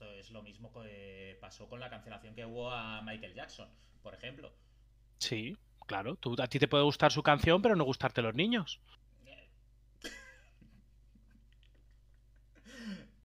esto es lo mismo que pasó con la cancelación que hubo a Michael Jackson, por ejemplo. Sí, claro. Tú, a ti te puede gustar su canción, pero no gustarte los niños.